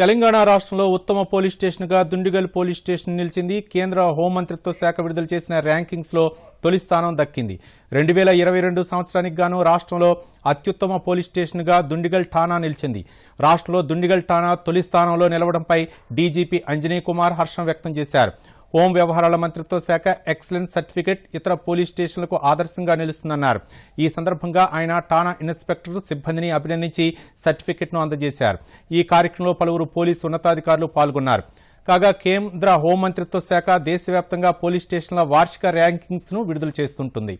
తెలంగాణ రాష్ట్రంలో ఉత్తమ పోలీస్ స్టేషన్గా దుండిగల్ పోలీస్ స్టేషన్ నిలిచింది కేంద్ర హోంమంత్రిత్వ శాఖ విడుదల చేసిన ర్యాంకింగ్స్లో తొలి స్థానం దక్కింది రెండు వేల ఇరవై రెండు సంవత్సరానికి గాను రాష్ట్రంలో అత్యుత్తమ పోలీస్ స్టేషన్గా దుండిగల్ ఠానా నిలిచింది రాష్ట్రంలో దుండిగల్ ఠానా తొలి స్థానంలో నిలవడంపై డీజీపీ అంజనీ కుమార్ హర్షం వ్యక్తం చేశారు హోం వ్యవహారాల మంత్రిత్వ శాఖ ఎక్సలెన్స్ సర్టిఫికెట్ ఇతర పోలీస్ స్టేషన్లకు ఆదర్శంగా నిలుస్తుందన్నారు ఈ సందర్భంగా ఆయన టానా ఇన్స్పెక్టర్ సిబ్బందిని అభినందించి సర్టిఫికెట్ను అందజేశారు ఈ కార్యక్రమంలో పలువురు పోలీసు ఉన్నతాధికారులు పాల్గొన్నారు కాగా కేంద్ర హోంమంత్రిత్వ శాఖ దేశవ్యాప్తంగా పోలీస్ స్టేషన్ల వార్షిక ర్యాంకింగ్స్ను విడుదల చేస్తుంటుంది